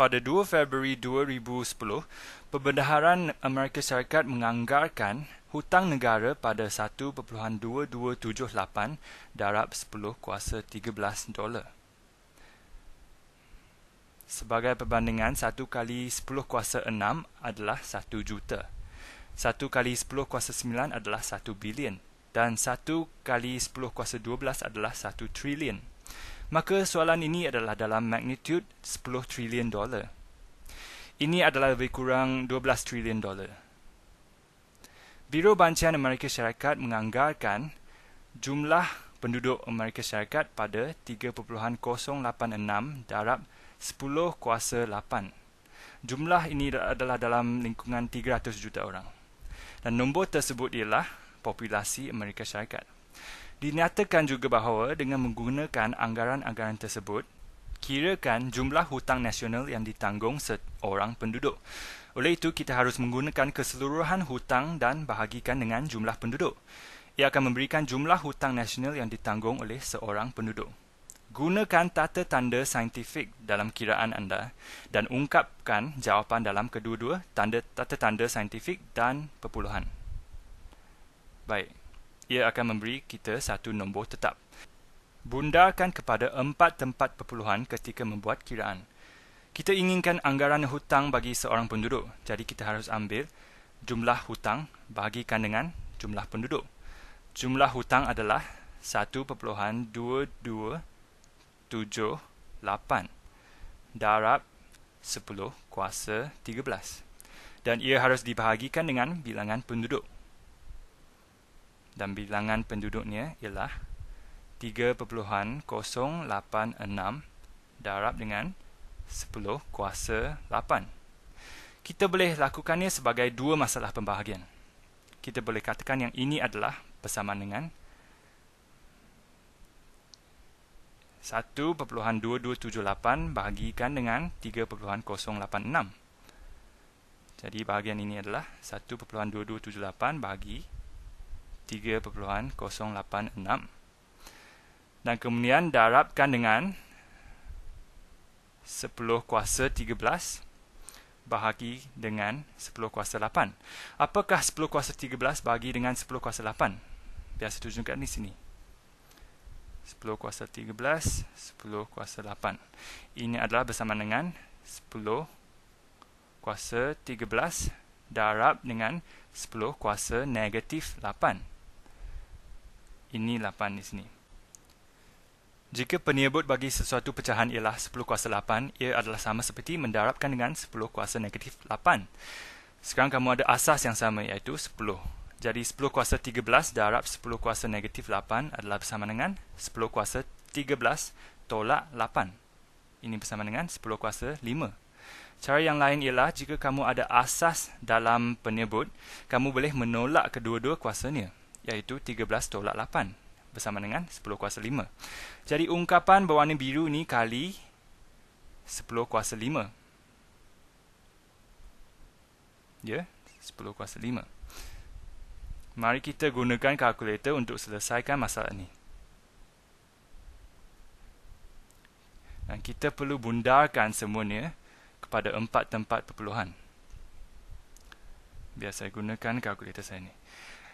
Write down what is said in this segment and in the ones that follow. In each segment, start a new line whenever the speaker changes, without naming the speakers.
pada 2 Februari 2010, Pembendaharan Amerika Syarikat menganggarkan hutang negara pada 1.2278 darab 10 kuasa 13 dolar. Sebagai perbandingan, 1 kali 10 kuasa 6 adalah 1 juta. 1 kali 10 kuasa 9 adalah 1 bilion. Dan 1 kali 10 kuasa 12 adalah 1 trilion maka soalan ini adalah dalam magnitude 10 trilion dolar. Ini adalah lebih kurang 12 trilion dolar. Biro Bancian Amerika Syarikat menganggarkan jumlah penduduk Amerika Syarikat pada 3.086 darab 10 kuasa 8. Jumlah ini adalah dalam lingkungan 300 juta orang. Dan nombor tersebut ialah populasi Amerika Syarikat. Dinyatakan juga bahawa dengan menggunakan anggaran-anggaran tersebut, kirakan jumlah hutang nasional yang ditanggung seorang penduduk. Oleh itu, kita harus menggunakan keseluruhan hutang dan bahagikan dengan jumlah penduduk. Ia akan memberikan jumlah hutang nasional yang ditanggung oleh seorang penduduk. Gunakan tata tanda saintifik dalam kiraan anda dan ungkapkan jawapan dalam kedua-dua tanda tata tanda saintifik dan perpuluhan. Baik ia akan memberi kita satu nombor tetap. Bundarkan kepada empat tempat perpuluhan ketika membuat kiraan. Kita inginkan anggaran hutang bagi seorang penduduk, jadi kita harus ambil jumlah hutang bahagikan dengan jumlah penduduk. Jumlah hutang adalah 1.2278 darab 10 kuasa 13 dan ia harus dibahagikan dengan bilangan penduduk 1.2278 dan bilangan penduduknya ialah 3.086 darab dengan 10 kuasa 8. Kita boleh lakukannya sebagai dua masalah pembahagian. Kita boleh katakan yang ini adalah bersama dengan 1.2278 bahagikan dengan 3.086. Jadi bahagian ini adalah 1.2278 bahagi 3.086 dan kemudian darabkan dengan 10 kuasa 13 bahagi dengan 10 kuasa 8. Apakah 10 kuasa 13 bahagi dengan 10 kuasa 8? Biasa tunjukkan di sini. 10 kuasa 13, 10 kuasa 8. Ini adalah bersama dengan 10 kuasa 13 darab dengan 10 kuasa negatif ini 8 di sini. Jika penyebut bagi sesuatu pecahan ialah 10 kuasa 8, ia adalah sama seperti mendarabkan dengan 10 kuasa negatif 8. Sekarang kamu ada asas yang sama iaitu 10. Jadi 10 kuasa 13 darab 10 kuasa negatif 8 adalah bersama dengan 10 kuasa 13 tolak 8. Ini bersama dengan 10 kuasa 5. Cara yang lain ialah jika kamu ada asas dalam penyebut, kamu boleh menolak kedua-dua kuasanya iaitu 8 bersama dengan 10 kuasa 5. Jadi ungkapan berwarna biru ni kali 10 kuasa 5. Ya, yeah, 10 kuasa 5. Mari kita gunakan kalkulator untuk selesaikan masalah ni. Dan kita perlu bundarkan semuanya kepada empat tempat perpuluhan. Biasa gunakan kalkulator saya ni.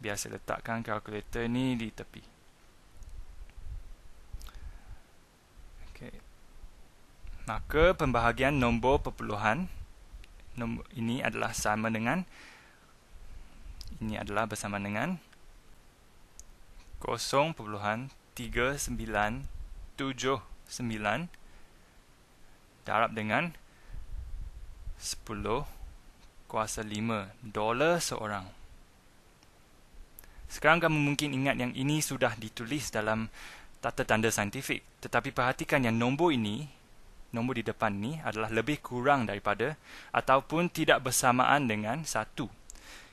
biasa letakkan kalkulator ni di tepi. Okay, Maka pembahagian nombor perpuluhan nombor ini adalah sama dengan ini adalah bersama dengan 0.3979 darab dengan 10 kuasa 5 dolar seorang. Sekarang kamu mungkin ingat yang ini sudah ditulis dalam tata tanda saintifik. Tetapi perhatikan yang nombor ini, nombor di depan ni adalah lebih kurang daripada ataupun tidak bersamaan dengan satu.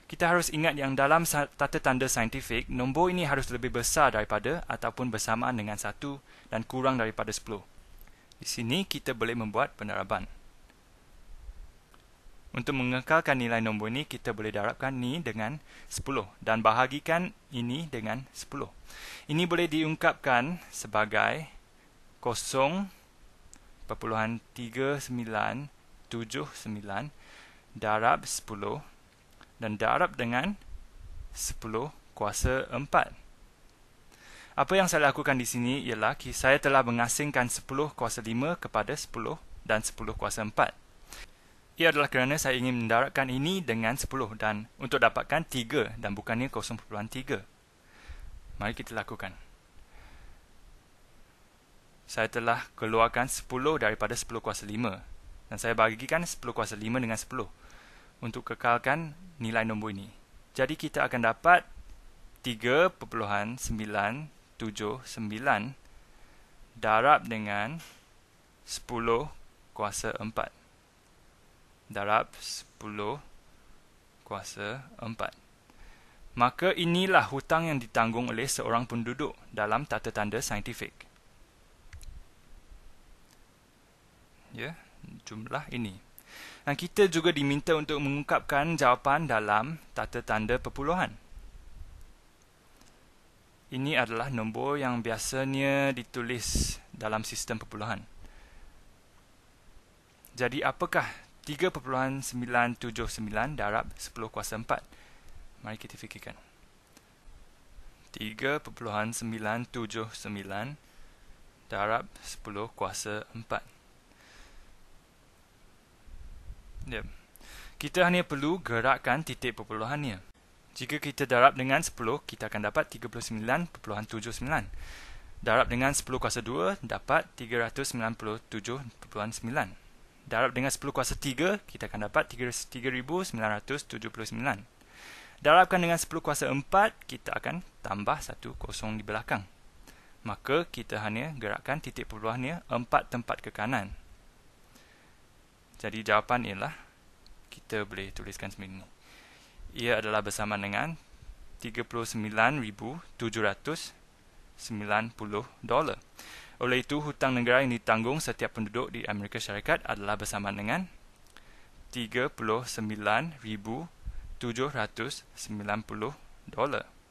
Kita harus ingat yang dalam tata tanda saintifik, nombor ini harus lebih besar daripada ataupun bersamaan dengan satu dan kurang daripada sepuluh. Di sini kita boleh membuat penerapan. Untuk mengekalkan nilai nombor ini, kita boleh darabkan ni dengan 10 dan bahagikan ini dengan 10. Ini boleh diungkapkan sebagai 0.3979 darab 10 dan darab dengan 10 kuasa 4. Apa yang saya lakukan di sini ialah saya telah mengasingkan 10 kuasa 5 kepada 10 dan 10 kuasa 4. Ia adalah kerana saya ingin mendaratkan ini dengan 10 dan untuk dapatkan 3 dan bukannya 0.3. Mari kita lakukan. Saya telah keluarkan 10 daripada 10 kuasa 5 dan saya bagikan 10 kuasa 5 dengan 10 untuk kekalkan nilai nombor ini. Jadi kita akan dapat 3.979 darab dengan 10 kuasa 4 darab 10 kuasa 4. Maka inilah hutang yang ditanggung oleh seorang penduduk dalam tata tanda saintifik. Ya, jumlah ini. Dan kita juga diminta untuk mengungkapkan jawapan dalam tata tanda perpuluhan. Ini adalah nombor yang biasanya ditulis dalam sistem perpuluhan. Jadi apakah 3.979 darab 10 kuasa 4. Mari kita fikirkan. 3.979 darab 10 kuasa 4. Yeah. Kita hanya perlu gerakkan titik perpuluhannya. Jika kita darab dengan 10, kita akan dapat 39.79. Darab dengan 10 kuasa 2, dapat 397.9. Darab dengan 10 kuasa 3, kita akan dapat 3,979. Darabkan dengan 10 kuasa 4, kita akan tambah 1 kosong di belakang. Maka kita hanya gerakkan titik perluahnya 4 tempat ke kanan. Jadi jawapan ialah, kita boleh tuliskan sebegini. Ia adalah bersama dengan 39,790 dolar. Oleh itu, hutang negara yang ditanggung setiap penduduk di Amerika Syarikat adalah bersama dengan 39,790 dolar.